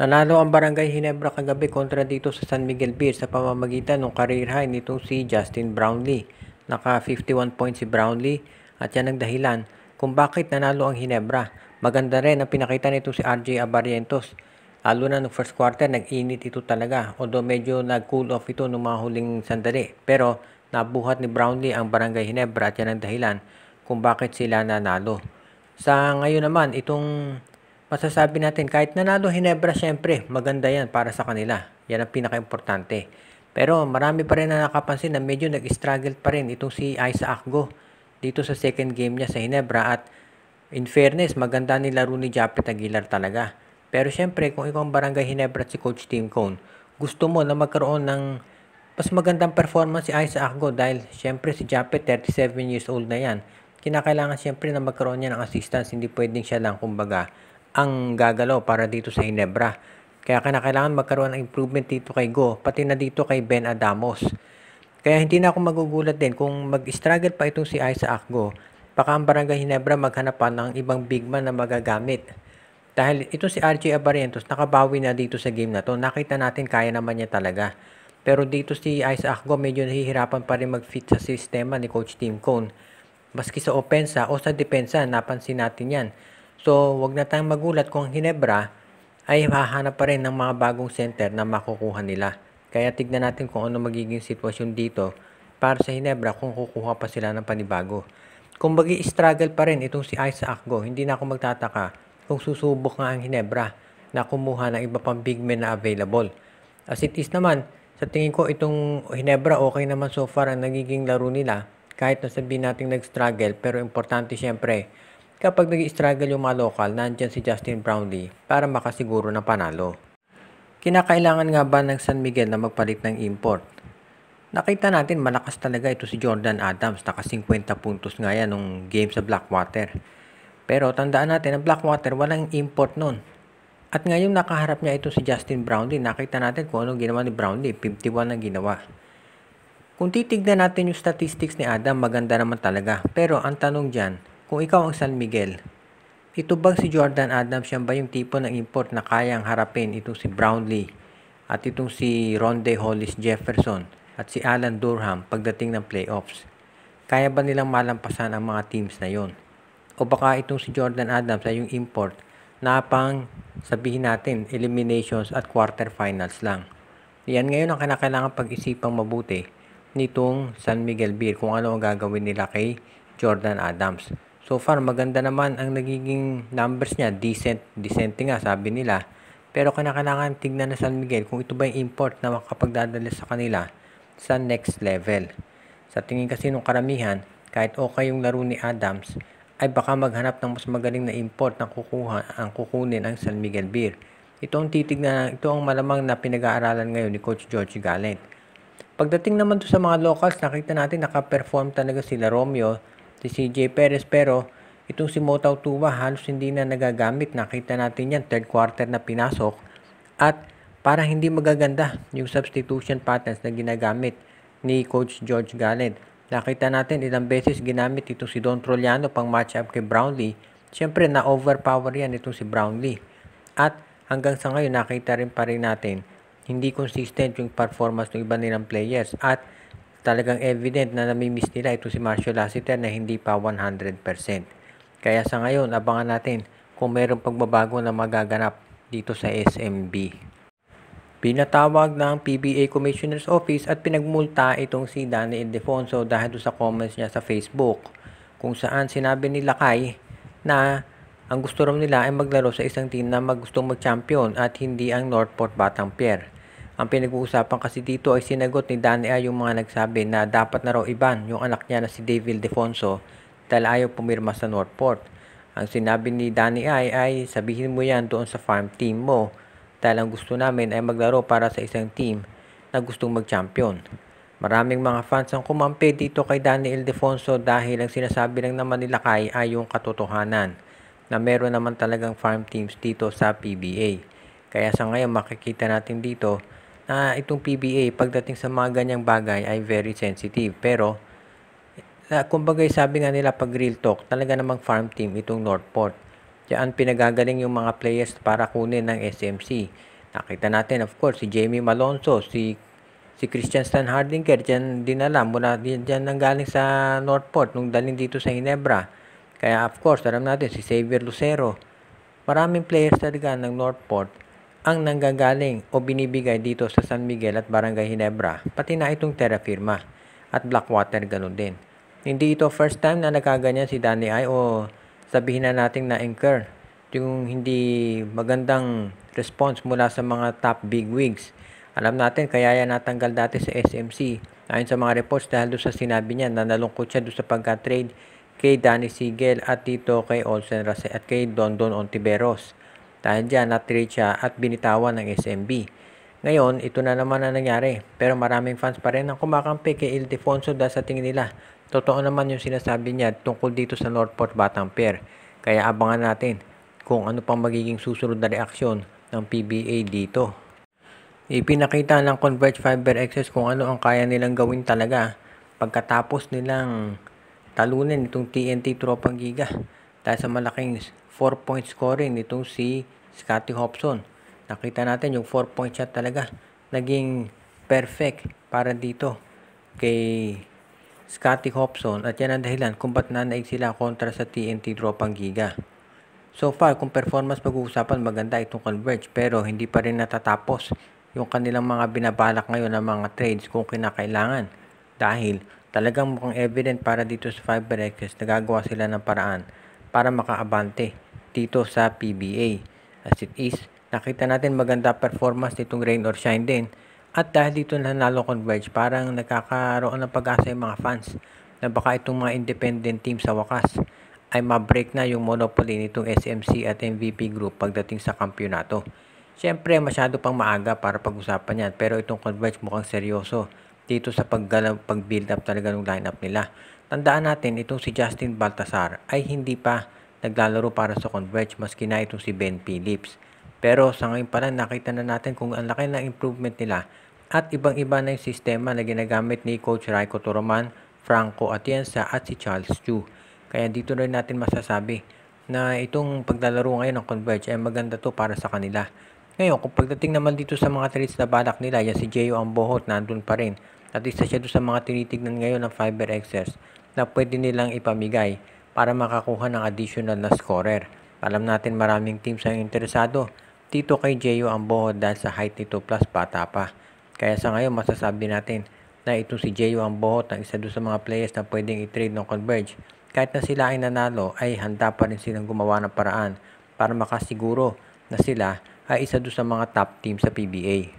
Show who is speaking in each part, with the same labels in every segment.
Speaker 1: Nanalo ang Barangay Hinebra kagabi kontra dito sa San Miguel Beer sa pamamagitan ng career high nitong si Justin Brownlee. Naka 51 points si Brownlee at yan ang dahilan kung bakit nanalo ang Hinebra. Maganda rin ang pinakita nito si RJ Abarientos. Lalo na noong first quarter, nag-init ito talaga. Although medyo nag-cool off ito noong mga huling sandali. Pero nabuhat ni Brownlee ang Barangay Hinebra at yan ang dahilan kung bakit sila nanalo. Sa ngayon naman, itong masasabi natin kahit nanalo Hinebra syempre maganda yan para sa kanila. Yan ang pinaka-importante. Pero marami pa rin na nakapansin na medyo nag-struggle pa rin itong si Isaac Go dito sa second game niya sa Hinebra at in fairness maganda nilaro ni Japet Aguilar talaga. Pero syempre kung ikaw ang Barangay Hinebra at si Coach Tim Cone, gusto mo na magkaroon ng mas magandang performance si Isaac Go dahil syempre si Japet 37 years old na yan. Kinakailangan syempre na magkaroon niya ng assistance, hindi pwedeng siya lang kumbaga ang gagalaw para dito sa Hinebra. Kaya kinakailangan magkaroon ng improvement dito kay Go, pati na dito kay Ben Adamos. Kaya hindi na ako magugulat din kung mag-struggle pa itong si Isaac Go, baka ang Barangay Hinebra maghanap ng ibang big man na magagamit. Dahil itong si RJ Abarientos, nakabawi na dito sa game na to. Nakita natin kaya naman niya talaga. Pero dito si Isaac Go medyo nahihirapan pa rin mag-fit sa sistema ni Coach Tim Cone. Maski sa opensa o sa depensa, napansin natin yan. So, wag na tayong magulat kung ang Ginebra ay hahanap pa rin ng mga bagong center na makukuha nila. Kaya tignan natin kung ano magiging sitwasyon dito para sa Ginebra kung kukuha pa sila ng panibago. Kung bagi struggle pa rin itong si Isaac Go, hindi na ako magtataka kung susubok nga ang Ginebra na kumuha ng iba pang big men na available. As it is naman, sa tingin ko itong Ginebra okay naman so far ang nagiging laro nila kahit na sabihin natin nag-struggle pero importante syempre Kapag nag-struggle yung mga local, nandyan si Justin Brownlee para makasiguro ng panalo. Kinakailangan nga ba ng San Miguel na magpalit ng import? Nakita natin malakas talaga ito si Jordan Adams, naka 50 puntos nga yan nung game sa Blackwater. Pero tandaan natin ang Blackwater walang import nun. At ngayon nakaharap niya ito si Justin Brownlee, nakita natin kung anong ginawa ni Brownlee, 51 ang ginawa. Kung titignan natin yung statistics ni Adam, maganda naman talaga. Pero ang tanong dyan, kung ikaw ang San Miguel, ito bang si Jordan Adams yan ba yung tipo ng import na kayang harapin itong si Brownlee at itong si Ronde Hollis Jefferson at si Alan Durham pagdating ng playoffs? Kaya ba nilang malampasan ang mga teams na yon? O baka itong si Jordan Adams ay yung import na pang sabihin natin eliminations at quarterfinals lang. Yan ngayon ang kinakailangan pag-isipang mabuti nitong San Miguel Beer kung ano ang gagawin nila kay Jordan Adams. So far, maganda naman ang nagiging numbers niya. Decent, decent nga, sabi nila. Pero kailangan tignan na San Miguel kung ito ba yung import na makapagdadala sa kanila sa next level. Sa tingin kasi ng karamihan, kahit okay yung laro ni Adams, ay baka maghanap ng mas magaling na import na kukuha, ang kukunin ang San Miguel Beer. Ito ang titignan, ito ang malamang na pinag-aaralan ngayon ni Coach George Gallant. Pagdating naman to sa mga locals, nakita natin nakaperform talaga sila Romeo si CJ Perez pero itong si Motaw Tuwa halos hindi na nagagamit. Nakita natin yan, third quarter na pinasok. At para hindi magaganda yung substitution patterns na ginagamit ni Coach George Gallant. Nakita natin ilang beses ginamit itong si Don Trolliano pang match up kay Brownlee. syempre na-overpower yan itong si Brownlee. At hanggang sa ngayon nakita rin pa rin natin hindi consistent yung performance ng iba nilang players. At talagang evident na namimiss nila ito si Marcio Lassiter na hindi pa 100%. Kaya sa ngayon, abangan natin kung mayroong pagbabago na magaganap dito sa SMB. Pinatawag ng PBA Commissioner's Office at pinagmulta itong si Danny Ildefonso dahil sa comments niya sa Facebook kung saan sinabi ni Lakay na ang gusto raw nila ay maglaro sa isang team na magustong mag-champion at hindi ang Northport Batang Pier. Ang pinag-uusapan kasi dito ay sinagot ni Danea yung mga nagsabi na dapat na raw iban yung anak niya na si David Defonso dahil ayaw pumirma sa Northport. Ang sinabi ni Danny ay, ay sabihin mo yan doon sa farm team mo dahil ang gusto namin ay maglaro para sa isang team na gustong mag-champion. Maraming mga fans ang kumampi dito kay Daniel Defonso dahil ang sinasabi lang naman nila kay ay yung katotohanan na meron naman talagang farm teams dito sa PBA. Kaya sa ngayon makikita natin dito uh, itong PBA pagdating sa mga ganyang bagay ay very sensitive. Pero, uh, kumbaga sabi nga nila pag real talk, talaga namang farm team itong Northport. Diyan pinagagaling yung mga players para kunin ng SMC. Nakita natin of course si Jamie Malonzo, si si Christian Stan Hardinger diyan dinala mula diyan nang galing sa Northport nung daling dito sa Ginebra. Kaya of course alam natin si Xavier Lucero. Maraming players talaga ng Northport ang nanggagaling o binibigay dito sa San Miguel at Barangay Hinebra, pati na itong Terra Firma at Blackwater ganun din. Hindi ito first time na nagkaganyan si Danny I o sabihin na nating na-incur yung hindi magandang response mula sa mga top big bigwigs. Alam natin, kaya yan natanggal dati sa SMC ayon sa mga reports dahil doon sa sinabi niya na nalungkot siya doon sa pagka-trade kay Danny Sigel at dito kay Olsen Rase at kay Dondon Ontiveros. Dahil dyan, na-trade siya at binitawan ng SMB. Ngayon, ito na naman ang nangyari. Pero maraming fans pa rin ang kumakampi kay Ildefonso dahil sa tingin nila. Totoo naman yung sinasabi niya tungkol dito sa Northport Batang Pier. Kaya abangan natin kung ano pang magiging susunod na reaksyon ng PBA dito. Ipinakita ng Converge Fiber Access kung ano ang kaya nilang gawin talaga pagkatapos nilang talunin itong TNT Tropang Giga dahil sa malaking 4-point scoring nitong si Scottie Hobson. Nakita natin yung 4-point shot talaga naging perfect para dito kay Scottie Hobson at yan ang dahilan kung ba't nanaig sila kontra sa TNT Dropang Giga. So far, kung performance pag-uusapan, maganda itong Converge pero hindi pa rin natatapos yung kanilang mga binabalak ngayon ng mga trades kung kinakailangan dahil talagang mukhang evident para dito sa FiberX nagagawa sila ng paraan para makaabante dito sa PBA. As it is, nakita natin maganda performance nitong rain or shine din. At dahil dito na nalo converge, parang nagkakaroon ng pag-asa yung mga fans na baka itong mga independent team sa wakas ay mabreak na yung monopoly nitong SMC at MVP group pagdating sa kampyonato. Siyempre, masyado pang maaga para pag-usapan yan pero itong converge mukhang seryoso dito sa pag-build up talaga ng lineup nila. Tandaan natin itong si Justin Baltasar ay hindi pa naglalaro para sa Converge maski na itong si Ben Phillips. Pero sa ngayon pa lang nakita na natin kung ang laki ng improvement nila at ibang-iba na yung sistema na ginagamit ni Coach Raiko Toroman, Franco Atienza at si Charles Chu. Kaya dito rin natin masasabi na itong paglalaro ngayon ng Converge ay maganda to para sa kanila. Ngayon, kung pagdating naman dito sa mga trades na balak nila, yan si Jeyo Ambohot bohot, nandun pa rin. At isa siya doon sa mga tinitignan ngayon ng fiber excess na pwede nilang ipamigay para makakuha ng additional na scorer. Alam natin maraming teams ang interesado Tito kay Jeyo ang buhod dahil sa height nito plus bata pa. Kaya sa ngayon masasabi natin na itong si Jeyo ang buhod ang isa doon sa mga players na pwedeng i-trade ng Converge. Kahit na sila ay nanalo ay handa pa rin silang gumawa ng paraan para makasiguro na sila ay isa doon sa mga top team sa PBA.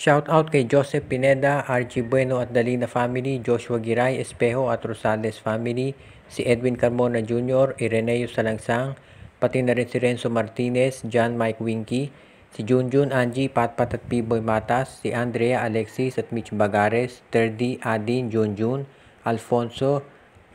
Speaker 1: Shout out kay Joseph Pineda, RG Bueno at Dalina family, Joshua Giray Espejo at Rosales family, si Edwin Carmona Jr., Ireneo Salangsang, pati na rin si Renzo Martinez, John Mike Winky, si Junjun Angie, Patpat at Piboy Matas, si Andrea Alexis at Mitch Bagares, Terdi Adin Junjun, Alfonso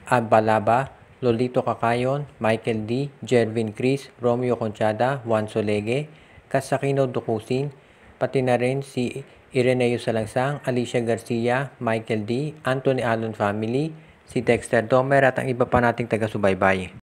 Speaker 1: Abalaba, Lolito Kakayon, Michael D, Jervin Chris, Romeo Conchada, Juan Solege, Kasakino Dukusin, pati na rin si Ireneo Salangsang, Alicia Garcia, Michael D., Anthony Allen Family, si Dexter Domer at ang iba pa nating taga-subaybay.